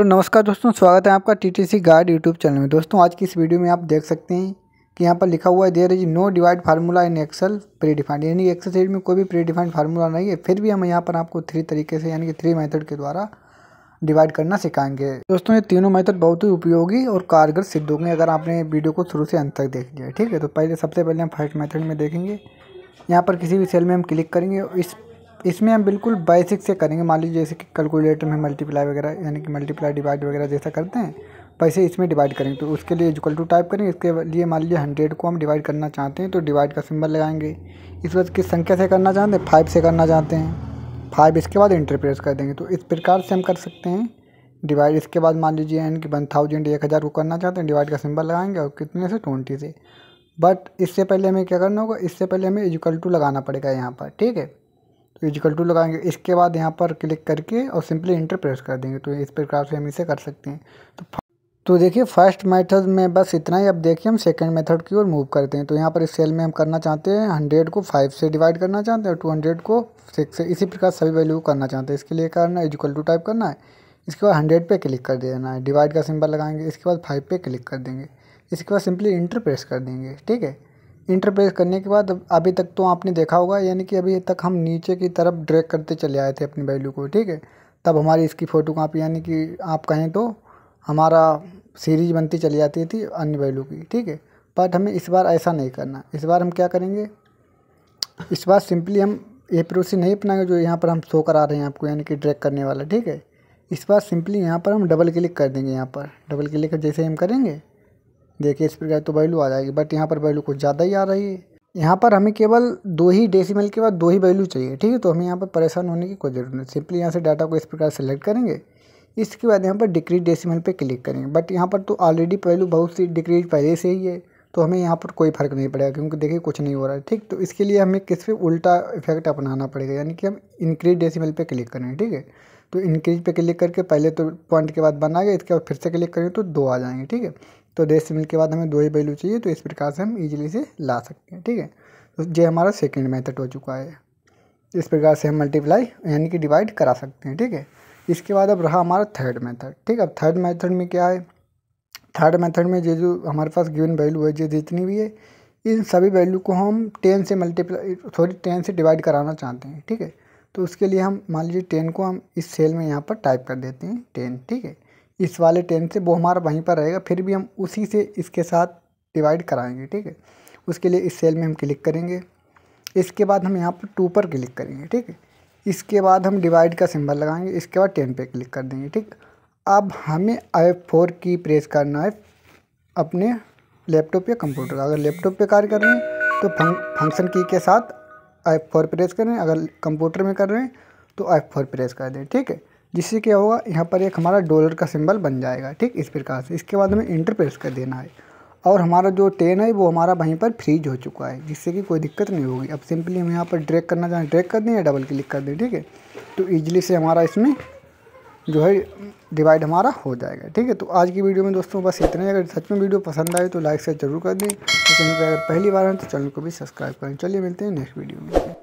तो नमस्कार दोस्तों स्वागत है आपका T T C guard YouTube channel में दोस्तों आज की इस वीडियो में आप देख सकते हैं कि यहाँ पर लिखा हुआ है there is no divide formula in Excel predefined यानी एक्सेल सीट में कोई भी प्री डिफाइंड फार्मूला नहीं है फिर भी हम यहाँ पर आपको थ्री तरीके से यानी कि थ्री मेथड के द्वारा डिवाइड करना सिखाएंगे दोस्तों ये तीनों मैथड बहुत ही उपयोगी और कारगर सिद्ध होंगे अगर आपने वीडियो को शुरू से अंत तक देख लिया ठीक है तो पहले सबसे पहले हम फर्स्ट मैथड में देखेंगे यहाँ पर किसी भी सेल में हम क्लिक करेंगे इस इसमें हम बिल्कुल बेसिक से करेंगे मान लीजिए जैसे कि कैलकुलेटर में मल्टीप्लाई वगैरह यानी कि मल्टीप्लाई डिवाइड वगैरह जैसा करते हैं वैसे तो इसमें डिवाइड करेंगे तो उसके लिए इक्वल टू टाइप करेंगे इसके लिए मान लीजिए हंड्रेड को हम डिवाइड करना चाहते हैं तो डिवाइड का सिंबल लगाएंगे इस वक्त किस संख्या से करना चाहते हैं फाइव से करना चाहते हैं फाइव इसके बाद इंटर प्रेस कर देंगे तो इस प्रकार से हम कर सकते हैं डिवाइड इसके बाद मान लीजिए यानी कि वन थाउजेंड एक हज़ार को करना चाहते हैं डिवाइड का सिंबल लगाएंगे और कितने से ट्वेंटी से बट इससे पहले हमें क्या करना होगा इससे पहले हमें इजक्ल टू लगाना पड़ेगा यहाँ पर ठीक है तो इजिकल टू लगाएंगे इसके बाद यहाँ पर क्लिक करके और सिंपली इंटर प्रेस कर देंगे तो इस प्रकार से हम इसे कर सकते हैं तो तो देखिए फर्स्ट मेथड में बस इतना ही अब देखिए हम सेकंड मेथड की ओर मूव करते हैं तो यहाँ पर इस सेल में हम करना चाहते हैं हंड्रेड को फाइव से डिवाइड करना चाहते हैं और टू हंड्रेड को सिक्स से इसी प्रकार सभी वैल्यू को करना चाहते हैं इसके लिए करना है इजिकल टू टाइप करना है इसके बाद हंड्रेड पे क्लिक कर देना है डिवाइड का सिंबल लगाएंगे इसके बाद फाइव पे क्लिक कर देंगे इसके बाद सिंपली इंटर प्रेस कर देंगे ठीक है इंटरप्रेस करने के बाद अभी तक तो आपने देखा होगा यानी कि अभी तक हम नीचे की तरफ ड्रैग करते चले आए थे अपनी वैल्यू को ठीक है तब हमारी इसकी फ़ोटो कापी यानी कि आप कहें तो हमारा सीरीज बनती चली जाती थी अन्य वैल्यू की ठीक है बट हमें इस बार ऐसा नहीं करना इस बार हम क्या करेंगे इस बार सिंपली हम ये प्रोसी नहीं अपनाएंगे जो यहाँ पर हम शो करा रहे हैं आपको यानी कि ड्रैग करने वाला ठीक है इस बार सिंपली यहाँ पर हम डबल क्लिक कर देंगे यहाँ पर डबल क्लिक जैसे हम करेंगे देखिए इस प्रकार तो वैल्यू आ जाएगी बट यहाँ पर वैल्यू कुछ ज़्यादा ही आ रही है यहाँ पर हमें केवल दो ही डेसिमल के बाद दो ही वैल्यू चाहिए ठीक है तो हमें यहाँ पर परेशान होने की कोई ज़रूरत नहीं सिंपली यहाँ से डाटा को इस प्रकार सेलेक्ट करेंगे इसके बाद यहाँ पर डिक्रीज डेसिमल पे क्लिक करेंगे बट यहाँ पर तो ऑलरेडी वैल्यू बहुत सी डिक्रीज पहले से ही है तो हमें यहाँ पर कोई फ़र्क नहीं पड़ेगा क्योंकि देखिए कुछ नहीं हो रहा है ठीक तो इसके लिए हमें किस पर उल्टा इफेक्ट अपनाना पड़ेगा यानी कि हम इंक्रीज डेसीमल पर क्लिक करें ठीक है तो इंक्रीज पर क्लिक करके पहले तो पॉइंट के बाद बना गया इसके बाद फिर से क्लिक करें तो दो आ जाएंगे ठीक है तो देश से मिल के बाद हमें दो ही वैल्यू चाहिए तो इस प्रकार से हम इजीली से ला सकते हैं ठीक है तो ये हमारा सेकेंड मेथड हो चुका है इस प्रकार से हम मल्टीप्लाई यानी कि डिवाइड करा सकते हैं ठीक है इसके बाद अब रहा हमारा थर्ड मेथड ठीक है अब थर्ड मेथड में क्या है थर्ड मेथड में जो जो हमारे पास गिवन वैल्यू है जो जितनी भी है इन सभी वैल्यू को हम टेन से मल्टीप्लाई सॉरी टेन से डिवाइड कराना चाहते हैं ठीक है तो उसके लिए हम मान लीजिए टेन को हम इस सेल में यहाँ पर टाइप कर देते हैं टेन ठीक है इस वाले टेन से वो हमारा वहीं पर रहेगा फिर भी हम उसी से इसके साथ डिवाइड कराएंगे ठीक है उसके लिए इस सेल में हम क्लिक करेंगे इसके बाद हम यहाँ पर टू पर क्लिक करेंगे ठीक है इसके बाद हम डिवाइड का सिंबल लगाएंगे इसके बाद टेन पे क्लिक कर देंगे ठीक अब हमें आई फोर की प्रेस करना है अपने लैपटॉप या कंप्यूटर अगर लैपटॉप पे कार्य कर रहे हैं तो फंक्शन की के साथ आई फोर प्रेस करें अगर कंप्यूटर में कर रहे हैं तो आई फोर प्रेस कर दें ठीक है जिससे क्या होगा यहाँ पर एक हमारा डॉलर का सिंबल बन जाएगा ठीक इस प्रकार से इसके बाद हमें इंटर प्रेस कर देना है और हमारा जो टेन है वो हमारा वहीं पर फ्रीज हो चुका है जिससे कि कोई दिक्कत नहीं होगी अब सिंपली हम यहाँ पर ड्रैग करना चाहें ड्रैग कर दें या डबल क्लिक कर दें ठीक है तो ईजिली से हमारा इसमें जो है डिवाइड हमारा हो जाएगा ठीक है तो आज की वीडियो में दोस्तों बस इतना ही अगर सच में वीडियो पसंद आए तो लाइक शेयर जरूर कर दें तो चैनल पर अगर पहली बार है तो चैनल को भी सब्सक्राइब करें चलिए मिलते हैं नेक्स्ट वीडियो में